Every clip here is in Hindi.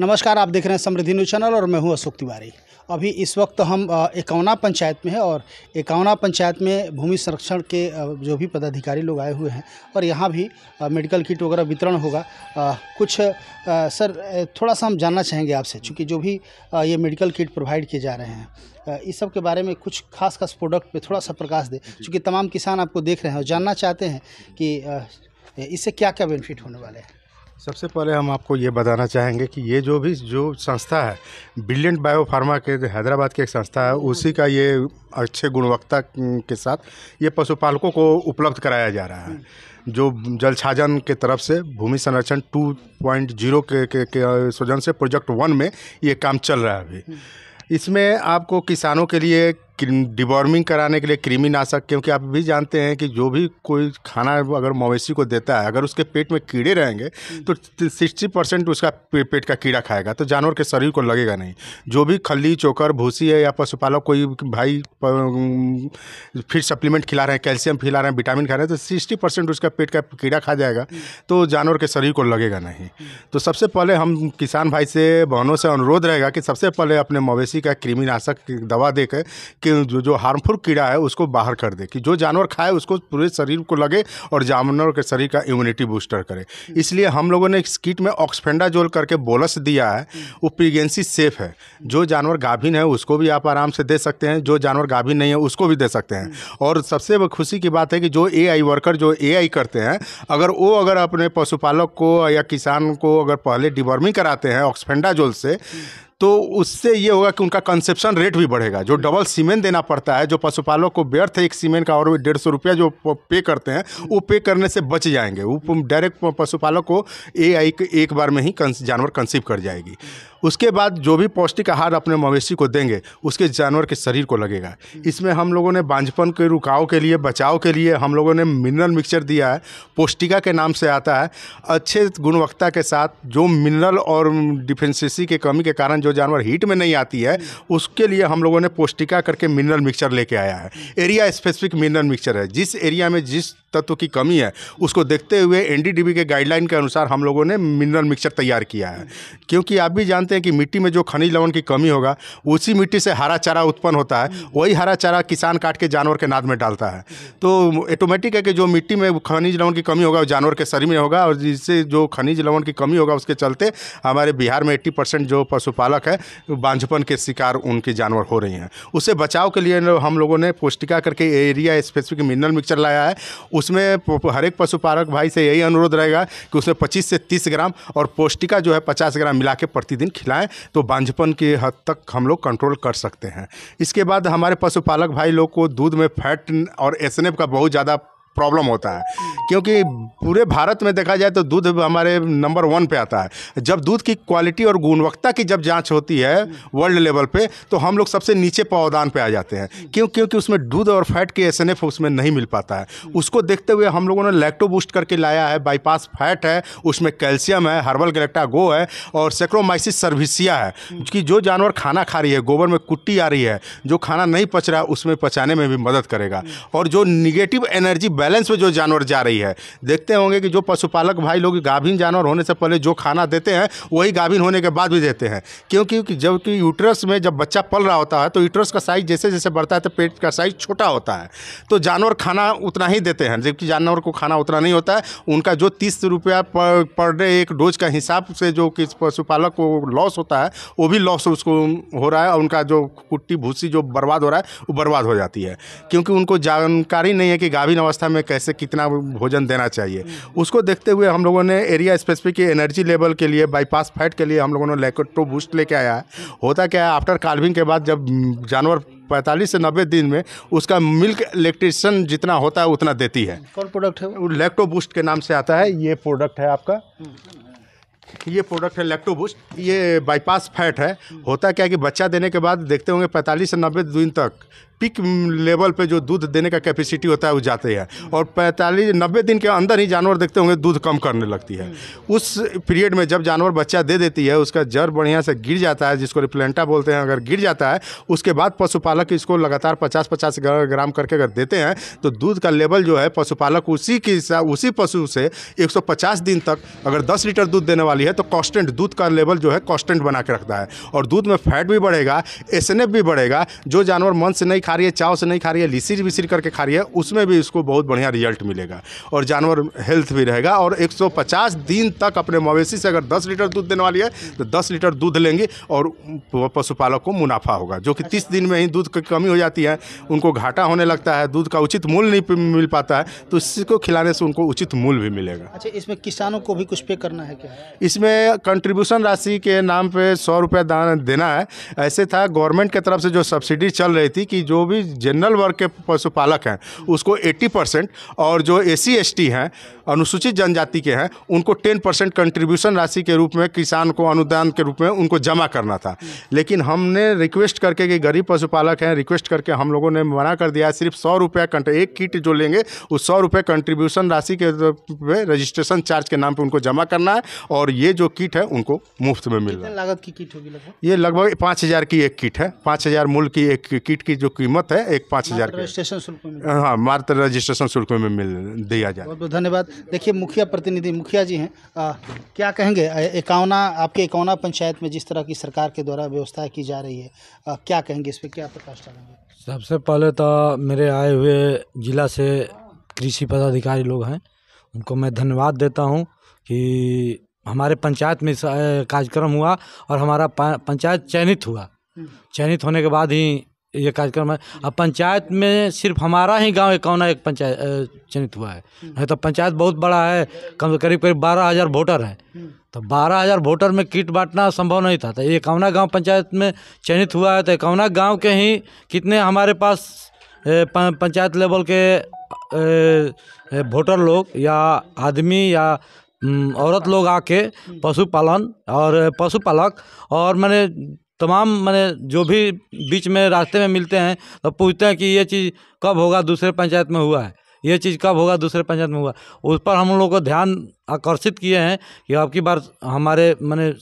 नमस्कार आप देख रहे हैं समृद्धि न्यूज चैनल और मैं हूं अशोक तिवारी अभी इस वक्त हम एकौना पंचायत में हैं और एकौना पंचायत में भूमि संरक्षण के जो भी पदाधिकारी लोग आए हुए हैं और यहाँ भी मेडिकल किट वगैरह वितरण होगा कुछ सर थोड़ा सा हम जानना चाहेंगे आपसे चूँकि जो भी ये मेडिकल किट प्रोवाइड किए जा रहे हैं इस सब के बारे में कुछ खास खास प्रोडक्ट पर थोड़ा सा प्रकाश दें चूँकि तमाम किसान आपको देख रहे हैं और जानना चाहते हैं कि इससे क्या क्या बेनिफिट होने वाले हैं सबसे पहले हम आपको ये बताना चाहेंगे कि ये जो भी जो संस्था है ब्रिलियंट बायोफार्मा के हैदराबाद की एक संस्था है उसी का ये अच्छे गुणवत्ता के साथ ये पशुपालकों को उपलब्ध कराया जा रहा है जो जल छाजन के तरफ से भूमि संरक्षण 2.0 के, के, के सृजन से प्रोजेक्ट वन में ये काम चल रहा है अभी हम्म। इसमें आपको किसानों के लिए डिबॉर्मिंग कराने के लिए कृमिनाशक क्योंकि आप भी जानते हैं कि जो भी कोई खाना अगर मवेशी को देता है अगर उसके पेट में कीड़े रहेंगे हम्म। तो सिक्सटी परसेंट उसका पेट का कीड़ा खाएगा तो जानवर के शरीर को लगेगा नहीं जो भी खली चोकर भूसी है या पशुपालक कोई भाई फिर सप्लीमेंट खिला रहे हैं कैल्शियम खिला रहे हैं विटामिन खा रहे हैं तो सिक्सटी परसेंट उसका पेट का कीड़ा खा जाएगा हम्म। तो जानवर के शरीर को लगेगा नहीं हम्म। तो सबसे पहले हम किसान भाई से बहनों से अनुरोध रहेगा कि सबसे पहले अपने मवेशी का कृमिनाशक दवा देकर जो जो हार्मफुल कीड़ा है उसको बाहर कर दे कि जो जानवर खाए उसको पूरे शरीर को लगे और जानवर के शरीर का इम्यूनिटी बूस्टर करे इसलिए हम लोगों ने इस किट में ऑक्सफेंडा जोल करके बोलस दिया है वो प्रीगेंसी सेफ है जो जानवर गाभिन है उसको भी आप आराम से दे सकते हैं जो जानवर गाभिन नहीं है उसको भी दे सकते हैं और सबसे खुशी की बात है कि जो ए वर्कर जो ए करते हैं अगर वो अगर अपने पशुपालक को या किसान को अगर पहले डिवर्मिंग कराते हैं ऑक्सफेंडा जोल से तो उससे ये होगा कि उनका कंसेप्शन रेट भी बढ़ेगा जो डबल सीमेंट देना पड़ता है जो पशुपालक को व्यर्थ एक सीमेंट का और डेढ़ सौ रुपया जो पे करते हैं वो पे करने से बच जाएंगे वो डायरेक्ट पशुपालक को ए आई एक बार में ही जानवर कंसीव कर जाएगी उसके बाद जो भी पौष्टिक आहार अपने मवेशी को देंगे उसके जानवर के शरीर को लगेगा इसमें हम लोगों ने बांझपन के रुकाव के लिए बचाव के लिए हम लोगों ने मिनरल मिक्सचर दिया है पौष्टिका के नाम से आता है अच्छे गुणवत्ता के साथ जो मिनरल और डिफेंसेसी के कमी के कारण जो जो जानवर हीट में नहीं आती है उसके लिए हम लोगों ने पोष्टिका करके मिनरल मिक्सचर लेके आया है एरिया स्पेसिफिक मिनरल मिक्सचर है जिस एरिया में जिस तत्व की कमी है उसको देखते हुए एनडीडीबी के गाइडलाइन के अनुसार हम लोगों ने मिनरल मिक्सचर तैयार किया है क्योंकि आप भी जानते हैं कि मिट्टी में जो खनिज लवण की कमी होगा उसी मिट्टी से हरा चारा उत्पन्न होता है वही हरा चारा किसान काट के जानवर के नाद में डालता है तो ऑटोमेटिक है कि जो मिट्टी में खनिज लवण की कमी होगा वो जानवर के शरीर में होगा और जिससे जो खनिज लवण की कमी होगा उसके चलते हमारे बिहार में एट्टी परसेंट जो पशुपालक पूर्वक है बांझपन के शिकार उनके जानवर हो रही हैं उससे बचाव के लिए हम लोगों ने पोष्टिका करके एरिया स्पेसिफिक मिनरल मिक्सचर लाया है उसमें हर एक पशुपालक भाई से यही अनुरोध रहेगा कि उसमें पच्चीस से तीस ग्राम और पौष्टिका जो है पचास ग्राम मिला के प्रतिदिन खिलाएं तो बांझपन की हद तक हम लोग कंट्रोल कर सकते हैं इसके बाद हमारे पशुपालक भाई लोग को दूध में फैट और एसनेप का बहुत ज़्यादा प्रॉब्लम होता है क्योंकि पूरे भारत में देखा जाए तो दूध हमारे नंबर वन पे आता है जब दूध की क्वालिटी और गुणवत्ता की जब जांच होती है वर्ल्ड लेवल पे तो हम लोग सबसे नीचे पावदान पे आ जाते हैं क्यों क्योंकि उसमें दूध और फैट के एस उसमें नहीं मिल पाता है उसको देखते हुए हम लोगों ने लैक्टो बूस्ट करके लाया है बाईपास फैट है उसमें कैल्शियम है हर्बल गलेक्टा गो है और सेक्रोमाइसिस सर्विसिया है कि जो जानवर खाना खा रही है गोबर में कुट्टी आ रही है जो खाना नहीं पच रहा उसमें पचाने में भी मदद करेगा और जो निगेटिव एनर्जी बैलेंस में जो जानवर जा रही है देखते होंगे कि जो पशुपालक भाई लोग गाभिन जानवर होने से पहले जो खाना देते हैं वही गाभिन होने के बाद भी देते हैं क्योंकि जबकि यूट्रस में जब बच्चा पल रहा होता है तो यूट्रस का साइज जैसे जैसे बढ़ता है तो पेट का साइज छोटा होता है तो जानवर खाना उतना ही देते हैं जबकि जानवर को खाना उतना नहीं होता है उनका जो तीस रुपया पर डे एक डोज का हिसाब से जो किस पशुपालक को लॉस होता है वो भी लॉस उसको हो रहा है और उनका जो कुट्टी भूसी जो बर्बाद हो रहा है वो बर्बाद हो जाती है क्योंकि उनको जानकारी नहीं है कि गाभिन अवस्था अवस्था में कैसे कितना भोजन देना चाहिए उसको देखते हुए हम लोगों ने एरिया स्पेसिफिक एनर्जी लेवल के लिए बाईपास फैट के लिए हम लोगों ने लेकोटो बूस्ट लेके आया है होता क्या है आफ्टर कार्विंग के बाद जब जानवर 45 से 90 दिन में उसका मिल्क इलेक्ट्रिशन जितना होता है उतना देती है कौन प्रोडक्ट है वो बूस्ट के नाम से आता है ये प्रोडक्ट है आपका ये प्रोडक्ट है लैक्टोबूस्ट ये बाईपास फैट है होता क्या है कि बच्चा देने के बाद देखते होंगे 45 से 90 दिन तक पिक लेवल पे जो दूध देने का कैपेसिटी होता है वो जाते हैं और पैंतालीस नब्बे दिन के अंदर ही जानवर देखते होंगे दूध कम करने लगती है उस पीरियड में जब जानवर बच्चा दे देती है उसका जड़ बढ़िया से गिर जाता है जिसको रिप्लेंटा बोलते हैं अगर गिर जाता है उसके बाद पशुपालक इसको लगातार पचास पचास ग्राम करके अगर देते हैं तो दूध का लेवल जो है पशुपालक उसी के उसी पशु से एक दिन तक अगर दस लीटर दूध देने वाली है तो कॉन्स्टेंट दूध का लेवल जो है कॉन्स्टेंट बना के रखता है और दूध में फैट भी बढ़ेगा एस भी बढ़ेगा जो जानवर मन से नहीं खा रही है चाव से नहीं खा रही है लिसिर विसिर करके खा रही है उसमें भी इसको बहुत बढ़िया रिजल्ट मिलेगा और जानवर हेल्थ भी रहेगा और 150 दिन तक अपने मवेशी से अगर 10 लीटर दूध देने वाली है तो 10 लीटर दूध लेंगी और पशुपालक को मुनाफा होगा जो कि तीस दिन में ही दूध की कमी हो जाती है उनको घाटा होने लगता है दूध का उचित मूल्य नहीं मिल पाता है तो इसको खिलाने से उनको उचित मूल्य भी मिलेगा अच्छा इसमें किसानों को भी कुछ पे करना है क्या इसमें कंट्रीब्यूशन राशि के नाम पर सौ रुपये दान देना है ऐसे था गवर्नमेंट की तरफ से जो सब्सिडी चल रही थी कि जो जो भी जनरल वर्ग के पशुपालक हैं उसको 80 परसेंट और जो ए सी हैं अनुसूचित जनजाति के हैं उनको 10 परसेंट कंट्रीब्यूशन राशि के रूप में किसान को अनुदान के रूप में उनको जमा करना था लेकिन हमने रिक्वेस्ट करके कि गरीब पशुपालक हैं रिक्वेस्ट करके हम लोगों ने मना कर दिया सिर्फ सौ रुपये एक किट जो लेंगे उस सौ रुपये कंट्रीब्यूशन राशि के रजिस्ट्रेशन चार्ज के नाम पर उनको जमा करना है और ये जो किट है उनको मुफ्त में मिल रहा है लागत की किट होगी ये लगभग पाँच हज़ार की एक किट है पाँच हज़ार मूल की एक किट की जो कि कीमत है एक पाँच हज़ार रजिस्ट्रेशन शुल्क हाँ मात्र रजिस्ट्रेशन शुल्क में मिल दिया जाए बहुत बहुत धन्यवाद देखिए मुखिया प्रतिनिधि मुखिया जी हैं क्या कहेंगे एकौना आपके इक्यावना पंचायत में जिस तरह की सरकार के द्वारा व्यवस्था की जा रही है आ, क्या कहेंगे इस पर क्या प्रकाश डालेंगे सबसे पहले तो मेरे आए हुए जिला से कृषि पदाधिकारी लोग हैं उनको मैं धन्यवाद देता हूँ कि हमारे पंचायत में कार्यक्रम हुआ और हमारा पंचायत चयनित हुआ हम्म। चयनित होने के बाद ही ये कार्यक्रम है अब पंचायत में सिर्फ हमारा ही गांव एक कौना एक पंचायत चयनित हुआ है हम्म। नहीं तो पंचायत बहुत बड़ा है कम से करीब करीब बारह हज़ार वोटर हैं हम्म। तो बारह हज़ार वोटर में किट बांटना संभव नहीं था तो ये कौना गांव पंचायत में चयनित हुआ है तो कौना गांव के ही कितने हमारे पास पंचायत लेवल के वोटर लोग या आदमी या औरत लोग आके हम्म। पशुपालन और पशुपालक और मैंने तमाम मैंने जो भी बीच में रास्ते में मिलते हैं तो पूछते हैं कि ये चीज़ कब होगा दूसरे पंचायत में हुआ है ये चीज़ कब होगा दूसरे पंचायत में हुआ उस पर हम लोग को ध्यान आकर्षित किए हैं कि अब की बार हमारे मैंने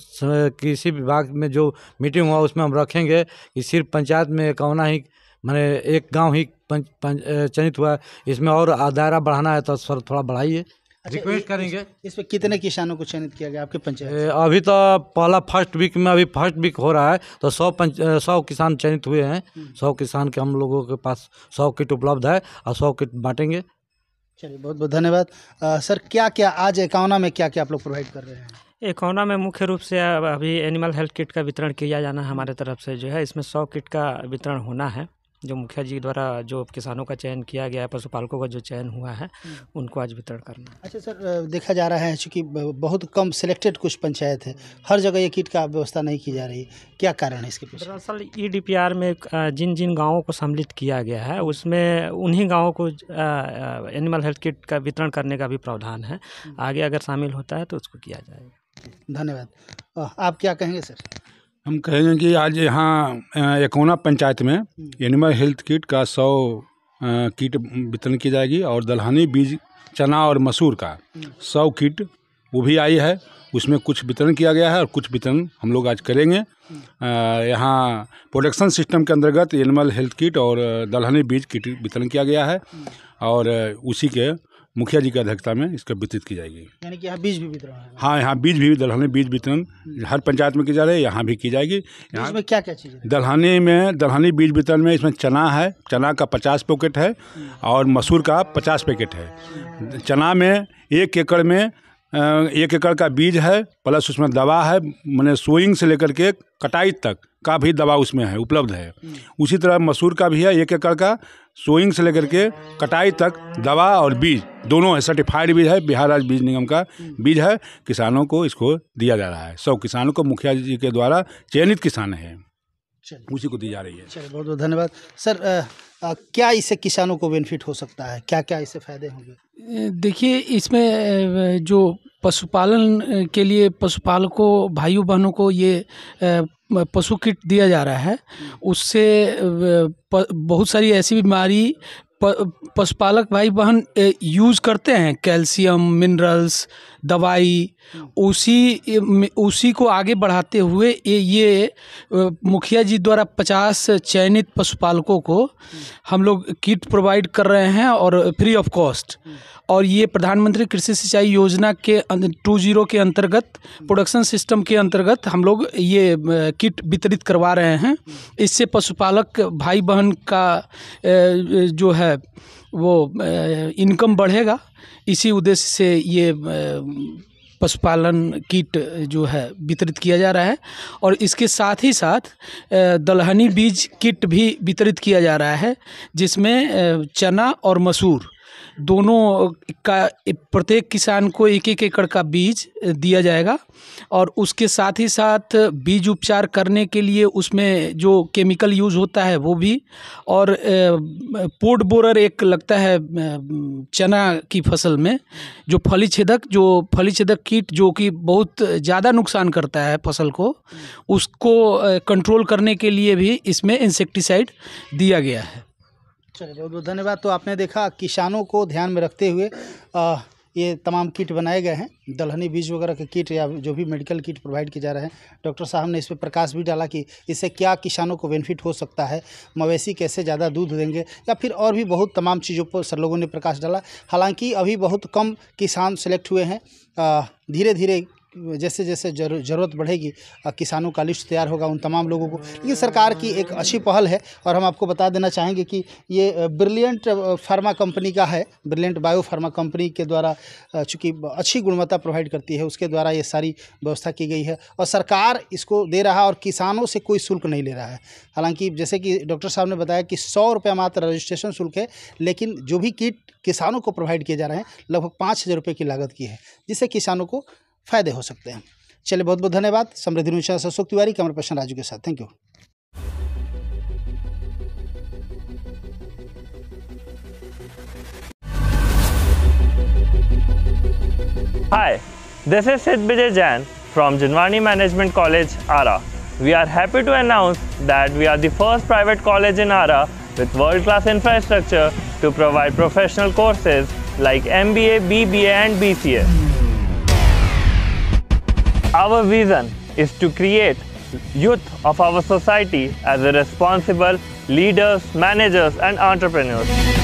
कृषि विभाग में जो मीटिंग हुआ उसमें हम रखेंगे कि सिर्फ पंचायत में कौना ही मैंने एक गांव ही पंच, पंच चयनित हुआ है इसमें और दायरा बढ़ाना है तो थोड़ा बढ़ाइए रिक्वेस्ट अच्छा, करेंगे इस पर कितने किसानों को चयनित किया गया आपके पंचायत अभी तो पहला फर्स्ट वीक में अभी फर्स्ट वीक हो रहा है तो सौ पंच सौ किसान चयनित हुए हैं हम्म। सौ किसान के हम लोगों के पास सौ किट उपलब्ध है और सौ किट बांटेंगे चलिए बहुत बहुत धन्यवाद सर क्या क्या आज एकावना में क्या क्या आप लोग प्रोवाइड कर रहे हैं एकौना में मुख्य रूप से अभी एनिमल हेल्थ किट का वितरण किया जाना हमारे तरफ से जो है इसमें सौ किट का वितरण होना है जो मुखिया जी द्वारा जो किसानों का चयन किया गया है पशुपालकों का जो चयन हुआ है हम्म। उनको आज वितरण करना अच्छा सर देखा जा रहा है चूँकि बहुत कम सिलेक्टेड कुछ पंचायत है हर जगह ये किट का व्यवस्था नहीं की जा रही क्या कारण है इसके पीछे दरअसल ई डी पी आर में जिन जिन गाँवों को सम्मिलित किया गया है उसमें उन्हीं गाँवों को एनिमल हेल्थ किट का वितरण करने का भी प्रावधान है हम्म। आगे अगर शामिल होता है तो उसको किया जाएगा धन्यवाद आप क्या कहेंगे सर हम कहेंगे कि आज यहाँ एकोना पंचायत में हम्म। एनिमल हेल्थ किट का सौ किट वितरण की जाएगी और दलहनी बीज चना और मसूर का हम्म। सौ किट वो भी आई है उसमें कुछ वितरण किया गया है और कुछ वितरण हम लोग आज करेंगे हम्म। यहाँ प्रोडक्शन सिस्टम के अंतर्गत एनिमल हेल्थ किट और दलहनी बीज किट वितरण किया गया है और उसी के मुखिया जी की अध्यक्षता में इसका वितरित की जाएगी यानी कि यहाँ बीज भी वितरण हाँ यहाँ बीज भी दलहने बीज वितरण हर पंचायत में की जा रही है यहाँ भी की जाएगी तो यहाँ में क्या क्या चीज़ दलहनी में दलहनी बीज वितरण में इसमें चना है चना का पचास पैकेट है और मसूर का पचास पैकेट है चना में एक एकड़ में एक एकड़ का बीज है प्लस उसमें दवा है मैंने सोइंग से लेकर के कटाई तक का भी दवा उसमें है उपलब्ध है हम्म। उसी तरह मसूर का भी है एक एकड़ का सोइंग से लेकर के कटाई तक दवा और बीज दोनों है सर्टिफाइड बीज है बिहार राज्य बीज निगम का हम्म। बीज है किसानों को इसको दिया जा रहा है सब किसानों को मुखिया जी के द्वारा चयनित किसान हैं उसी को दी जा रही है चलिए बहुत बहुत धन्यवाद सर आ, आ, क्या इससे किसानों को बेनिफिट हो सकता है क्या क्या इससे फ़ायदे होंगे देखिए इसमें जो पशुपालन के लिए पशुपालकों भाइयों बहनों को ये पशु किट दिया जा रहा है उससे बहुत सारी ऐसी बीमारी पशुपालक भाई बहन यूज़ करते हैं कैल्शियम मिनरल्स दवाई हम्म। उसी उसी को आगे बढ़ाते हुए ये ये मुखिया जी द्वारा पचास चयनित पशुपालकों को हम्म। हम लोग किट प्रोवाइड कर रहे हैं और फ्री ऑफ कॉस्ट हम्म। और ये प्रधानमंत्री कृषि सिंचाई योजना के अं, टू जीरो के अंतर्गत प्रोडक्शन सिस्टम के अंतर्गत हम लोग ये किट वितरित करवा रहे हैं इससे पशुपालक भाई बहन का जो है वो इनकम बढ़ेगा इसी उद्देश्य से ये पशुपालन किट जो है वितरित किया जा रहा है और इसके साथ ही साथ दलहनी बीज किट भी वितरित किया जा रहा है जिसमें चना और मसूर दोनों का प्रत्येक किसान को एक एक एकड़ का बीज दिया जाएगा और उसके साथ ही साथ बीज उपचार करने के लिए उसमें जो केमिकल यूज़ होता है वो भी और पोर्ट बोरर एक लगता है चना की फसल में जो फली छेदक जो फली छेदक कीट जो कि बहुत ज़्यादा नुकसान करता है फसल को उसको कंट्रोल करने के लिए भी इसमें इंसेक्टिसाइड दिया गया है चलिए बहुत बहुत धन्यवाद तो आपने देखा किसानों को ध्यान में रखते हुए आ, ये तमाम किट बनाए गए हैं दलहनी बीज वगैरह के किट या जो भी मेडिकल किट प्रोवाइड किए जा रहे हैं डॉक्टर साहब ने इस पर प्रकाश भी डाला कि इससे क्या किसानों को बेनिफिट हो सकता है मवेशी कैसे ज़्यादा दूध देंगे या फिर और भी बहुत तमाम चीज़ों पर सर लोगों ने प्रकाश डाला हालांकि अभी बहुत कम किसान सेलेक्ट हुए हैं धीरे धीरे जैसे जैसे ज़रूरत बढ़ेगी किसानों का लिस्ट तैयार होगा उन तमाम लोगों को लेकिन सरकार की एक अच्छी पहल है और हम आपको बता देना चाहेंगे कि ये ब्रिलियंट फार्मा कंपनी का है ब्रिलियंट बायो फार्मा कंपनी के द्वारा चूँकि अच्छी गुणवत्ता प्रोवाइड करती है उसके द्वारा ये सारी व्यवस्था की गई है और सरकार इसको दे रहा और किसानों से कोई शुल्क नहीं ले रहा है हालांकि जैसे कि डॉक्टर साहब ने बताया कि सौ रुपये मात्र रजिस्ट्रेशन शुल्क है लेकिन जो भी किट किसानों को प्रोवाइड किए जा रहे हैं लगभग पाँच हज़ार रुपये की लागत की है जिससे किसानों को फायदे हो सकते हैं चलिए बहुत बहुत धन्यवाद समृद्धि अनुसार अशोक तिवारी कमर पर्सन राजू के साथ thank you Hi, this is Sid Vijay Jain from Jinwani Management College, ARA. We are happy to announce that we are the first private college in ARA with world-class infrastructure to provide professional courses like MBA, BBA and BCA. Our vision is to create youth of our society as responsible leaders, managers and entrepreneurs.